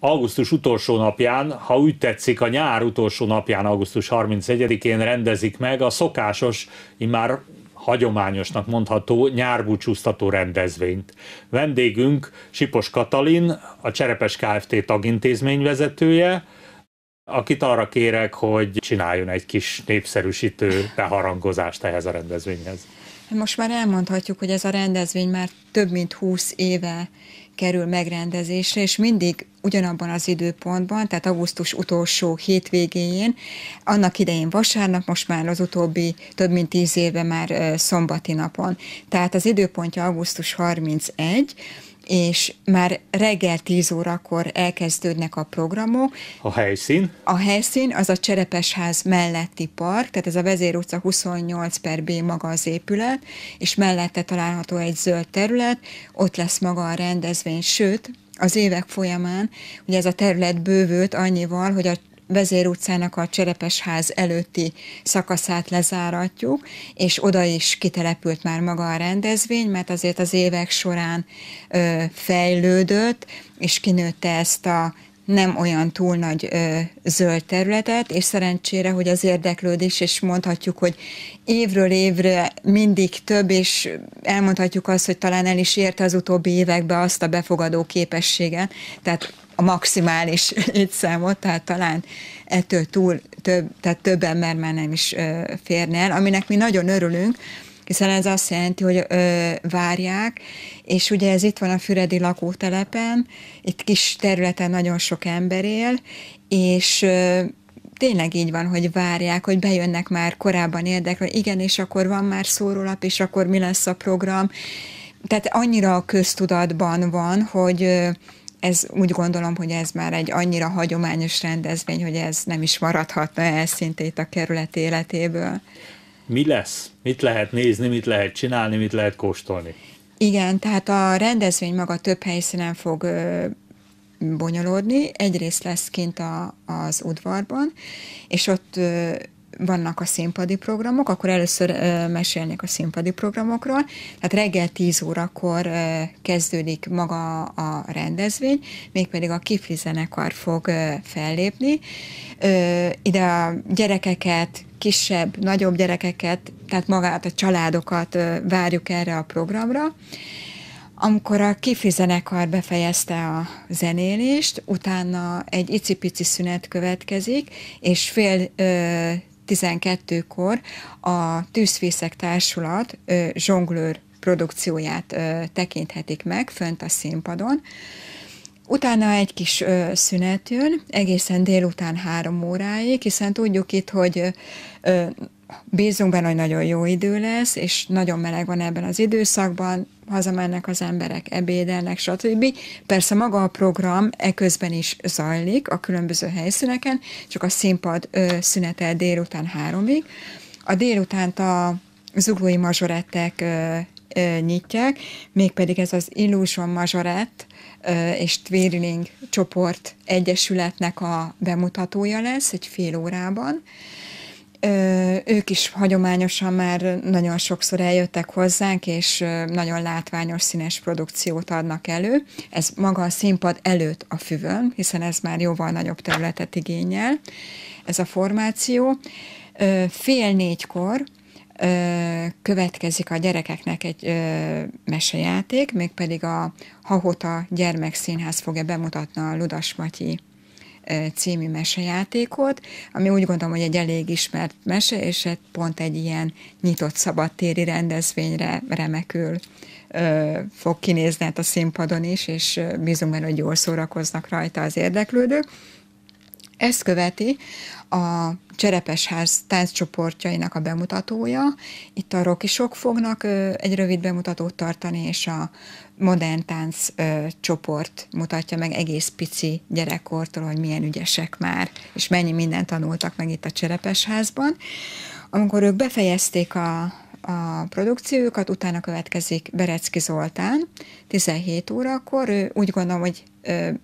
augusztus utolsó napján, ha úgy tetszik, a nyár utolsó napján, augusztus 31-én rendezik meg a szokásos, immár hagyományosnak mondható nyárbúcsúztató rendezvényt. Vendégünk Sipos Katalin, a Cserepes Kft. tagintézmény vezetője, akit arra kérek, hogy csináljon egy kis népszerűsítő beharangozást ehhez a rendezvényhez. Most már elmondhatjuk, hogy ez a rendezvény már több mint 20 éve kerül megrendezésre, és mindig ugyanabban az időpontban, tehát augusztus utolsó hétvégéjén, annak idején vasárnap, most már az utóbbi több mint tíz éve már szombati napon. Tehát az időpontja augusztus 31, és már reggel 10 órakor elkezdődnek a programok. A helyszín? A helyszín, az a Cserepesház melletti park, tehát ez a Vezér utca 28 per B maga az épület, és mellette található egy zöld terület, ott lesz maga a rendezvény, sőt, az évek folyamán, ugye ez a terület bővült annyival, hogy a vezérutcának a Cserepesház előtti szakaszát lezáratjuk, és oda is kitelepült már maga a rendezvény, mert azért az évek során ö, fejlődött, és kinőtte ezt a nem olyan túl nagy ö, zöld területet, és szerencsére, hogy az érdeklődés, és mondhatjuk, hogy évről évre mindig több, és elmondhatjuk azt, hogy talán el is érte az utóbbi években azt a befogadó képességet, tehát a maximális létszámot, tehát talán ettől túl több, tehát több ember már nem is férne el, aminek mi nagyon örülünk, hiszen ez azt jelenti, hogy ö, várják, és ugye ez itt van a Füredi lakótelepen, itt kis területen nagyon sok ember él, és ö, tényleg így van, hogy várják, hogy bejönnek már korábban érdekre, hogy igen, és akkor van már szórólap, és akkor mi lesz a program. Tehát annyira a köztudatban van, hogy ö, ez úgy gondolom, hogy ez már egy annyira hagyományos rendezvény, hogy ez nem is maradhatna el szintét a kerület életéből. Mi lesz? Mit lehet nézni, mit lehet csinálni, mit lehet kóstolni? Igen, tehát a rendezvény maga több helyszínen fog ö, bonyolódni. Egyrészt lesz kint a, az udvarban, és ott ö, vannak a színpadi programok, akkor először mesélnék a színpadi programokról. Tehát reggel 10 órakor kezdődik maga a rendezvény, mégpedig a Kifli zenekar fog fellépni. Ide a gyerekeket, kisebb, nagyobb gyerekeket, tehát magát a családokat várjuk erre a programra. Amikor a Kifli zenekar befejezte a zenélést, utána egy icipici szünet következik, és fél ö, 12-kor a Tűzfészek Társulat zsonglőr produkcióját tekinthetik meg fönt a színpadon. Utána egy kis szünet jön, egészen délután három óráig, hiszen tudjuk itt, hogy bízunk benne, hogy nagyon jó idő lesz, és nagyon meleg van ebben az időszakban, hazamennek az emberek, ebédelnek, stb. Persze maga a program eközben is zajlik a különböző helyszíneken, csak a színpad ö, szünetel délután háromig. A délutánt a zuglói mazsorettek ö, ö, nyitják, mégpedig ez az Illusion Mazsorett ö, és Twirling csoport egyesületnek a bemutatója lesz egy fél órában. Ö, ők is hagyományosan már nagyon sokszor eljöttek hozzánk, és nagyon látványos színes produkciót adnak elő. Ez maga a színpad előtt a füvön, hiszen ez már jóval nagyobb területet igényel, ez a formáció. fél négykor következik a gyerekeknek egy mesejáték, mégpedig a Hahota Gyermekszínház fogja bemutatni a Ludas Matyi című mesejátékot, ami úgy gondolom, hogy egy elég ismert mese, és pont egy ilyen nyitott szabadtéri rendezvényre remekül fog kinézni hát a színpadon is, és bízunk benne, hogy jól szórakoznak rajta az érdeklődők. Ezt követi a Cserepesház tánccsoportjainak a bemutatója. Itt a rokisok fognak egy rövid bemutatót tartani, és a modern tánc ö, csoport mutatja meg egész pici gyerekkortól, hogy milyen ügyesek már, és mennyi mindent tanultak meg itt a Cserepesházban. Amikor ők befejezték a a produkciójukat, utána következik Berecki Zoltán, 17 órakor. Ő úgy gondolom, hogy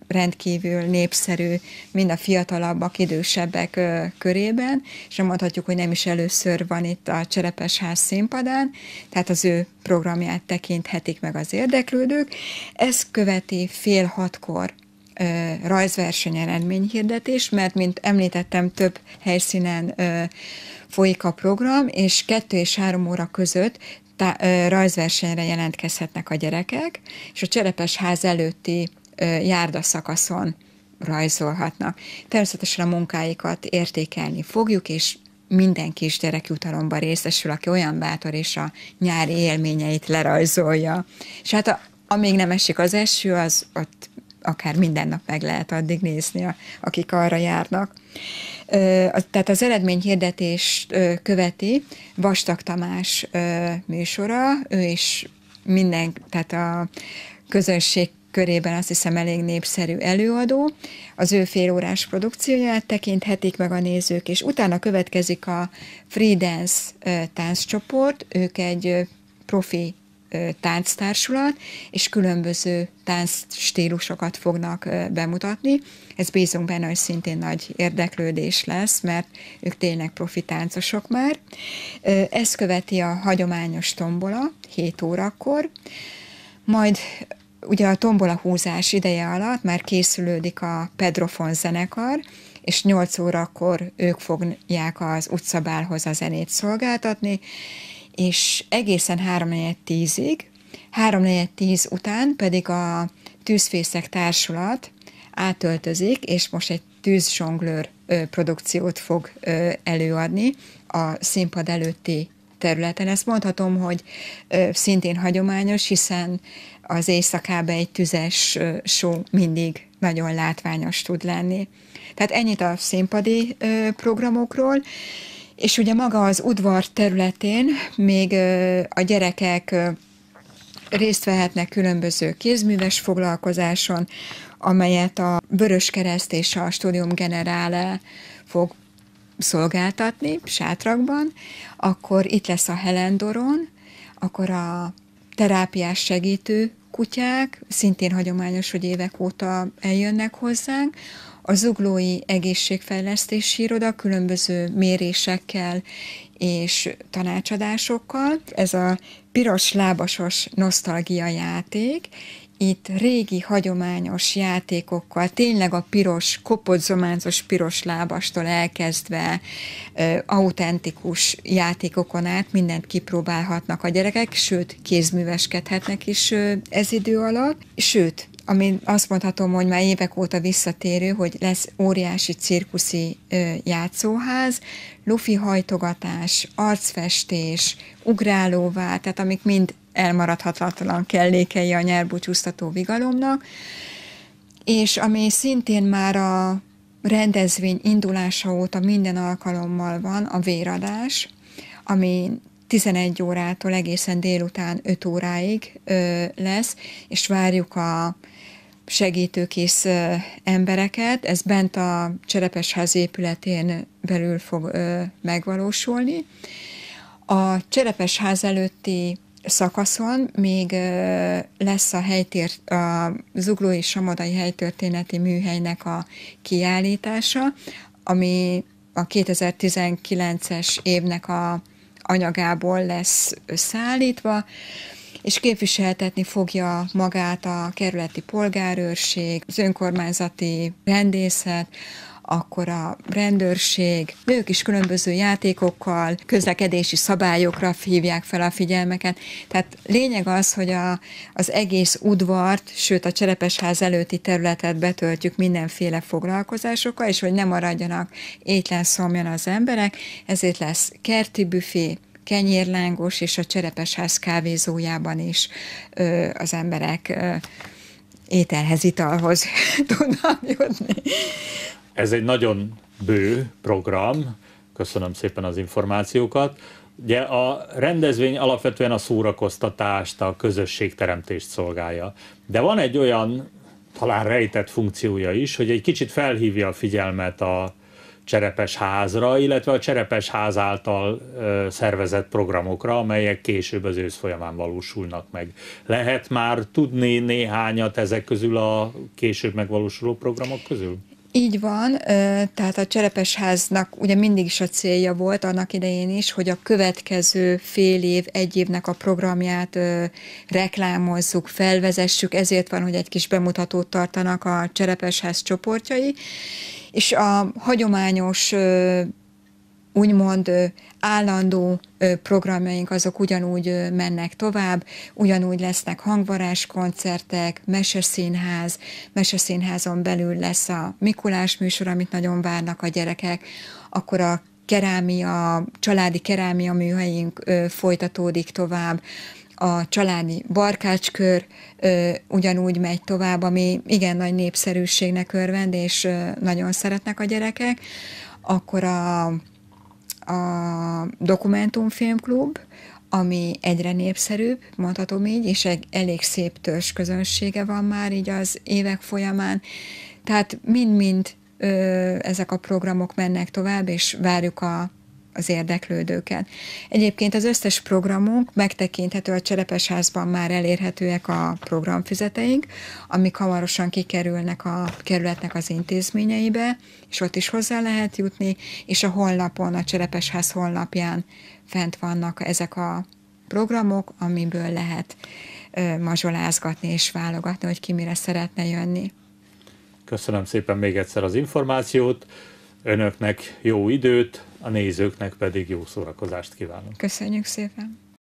rendkívül népszerű mind a fiatalabbak, idősebbek körében, és mondhatjuk, hogy nem is először van itt a Cserepes ház színpadán, tehát az ő programját tekinthetik meg az érdeklődők. Ez követi fél hatkor rajzverseny eredményhirdetés, mert mint említettem, több helyszínen folyik a program, és 2 és 3 óra között tá- rajzversenyre jelentkezhetnek a gyerekek, és a Cserepes ház előtti járdaszakaszon rajzolhatnak. Természetesen a munkáikat értékelni fogjuk, és minden gyerek jutalomba részesül, aki olyan bátor és a nyári élményeit lerajzolja. És hát a, amíg nem esik az eső, az ott akár minden nap meg lehet addig nézni, akik arra járnak. Tehát az eredményhirdetés követi Vastag Tamás műsora, ő is minden, tehát a közönség körében azt hiszem elég népszerű előadó. Az ő félórás produkcióját tekinthetik meg a nézők, és utána következik a Free Dance tánccsoport, ők egy profi tánctársulat, és különböző táncstílusokat fognak bemutatni. Ez bízunk benne, hogy szintén nagy érdeklődés lesz, mert ők tényleg profi táncosok már. Ezt követi a hagyományos tombola 7 órakor, majd ugye a tombola húzás ideje alatt már készülődik a Pedrofon zenekar, és 8 órakor ők fogják az utcabálhoz a zenét szolgáltatni, és egészen 3 tízig, 3 tíz után pedig a tűzfészek társulat átöltözik, és most egy tűzsonglőr produkciót fog előadni a színpad előtti területen. Ezt mondhatom, hogy szintén hagyományos, hiszen az éjszakában egy tüzes só mindig nagyon látványos tud lenni. Tehát ennyit a színpadi programokról. És ugye maga az udvar területén még a gyerekek részt vehetnek különböző kézműves foglalkozáson, amelyet a Vörös Kereszt és a Stúdium Generále fog szolgáltatni sátrakban, akkor itt lesz a Helendoron, akkor a terápiás segítő kutyák, szintén hagyományos, hogy évek óta eljönnek hozzánk, a Zuglói Egészségfejlesztési Iroda különböző mérésekkel és tanácsadásokkal. Ez a piros lábasos nosztalgia játék, itt régi hagyományos játékokkal, tényleg a piros, zománcos piros lábastól elkezdve ö, autentikus játékokon át mindent kipróbálhatnak a gyerekek, sőt, kézműveskedhetnek is ö, ez idő alatt, sőt, ami azt mondhatom, hogy már évek óta visszatérő, hogy lesz óriási cirkuszi ö, játszóház, lufi hajtogatás, arcfestés, ugrálóvá, tehát amik mind elmaradhatatlan kellékei a nyárbúcsúztató vigalomnak, és ami szintén már a rendezvény indulása óta minden alkalommal van, a véradás, ami 11 órától egészen délután 5 óráig ö, lesz, és várjuk a segítőkész ö, embereket. Ez bent a Cserepesház épületén belül fog ö, megvalósulni. A Cserepesház előtti szakaszon még ö, lesz a, helytér, a Zuglói Samodai Helytörténeti Műhelynek a kiállítása, ami a 2019-es évnek a anyagából lesz összeállítva, és képviseltetni fogja magát a kerületi polgárőrség, az önkormányzati rendészet, akkor a rendőrség, ők is különböző játékokkal, közlekedési szabályokra hívják fel a figyelmeket. Tehát lényeg az, hogy a, az egész udvart, sőt a Cserepesház előtti területet betöltjük mindenféle foglalkozásokkal, és hogy ne maradjanak étlen szomjan az emberek, ezért lesz kerti büfé, kenyérlángos és a Cserepesház kávézójában is ö, az emberek ö, ételhez, italhoz tudnak jutni. Ez egy nagyon bő program, köszönöm szépen az információkat. Ugye a rendezvény alapvetően a szórakoztatást, a közösségteremtést szolgálja. De van egy olyan talán rejtett funkciója is, hogy egy kicsit felhívja a figyelmet a cserepes házra, illetve a cserepes ház által ö, szervezett programokra, amelyek később az ősz folyamán valósulnak meg. Lehet már tudni néhányat ezek közül a később megvalósuló programok közül? Így van, tehát a Cserepesháznak ugye mindig is a célja volt annak idején is, hogy a következő fél év, egy évnek a programját reklámozzuk, felvezessük, ezért van, hogy egy kis bemutatót tartanak a Cserepesház csoportjai, és a hagyományos úgymond állandó programjaink azok ugyanúgy mennek tovább, ugyanúgy lesznek koncertek, meseszínház, meseszínházon belül lesz a Mikulás műsor, amit nagyon várnak a gyerekek, akkor a kerámia, családi kerámia műhelyünk folytatódik tovább, a családi barkácskör ö, ugyanúgy megy tovább, ami igen nagy népszerűségnek örvend, és ö, nagyon szeretnek a gyerekek. Akkor a a Dokumentumfilmklub, ami egyre népszerűbb, mondhatom így, és egy elég szép törzs közönsége van már így az évek folyamán. Tehát mind-mind ö, ezek a programok mennek tovább, és várjuk a az érdeklődőket. Egyébként az összes programunk megtekinthető a Cserepesházban már elérhetőek a programfüzeteink, amik hamarosan kikerülnek a kerületnek az intézményeibe, és ott is hozzá lehet jutni, és a honlapon, a Cserepesház honlapján fent vannak ezek a programok, amiből lehet mazsolázgatni és válogatni, hogy ki mire szeretne jönni. Köszönöm szépen még egyszer az információt, önöknek jó időt, a nézőknek pedig jó szórakozást kívánok. Köszönjük szépen!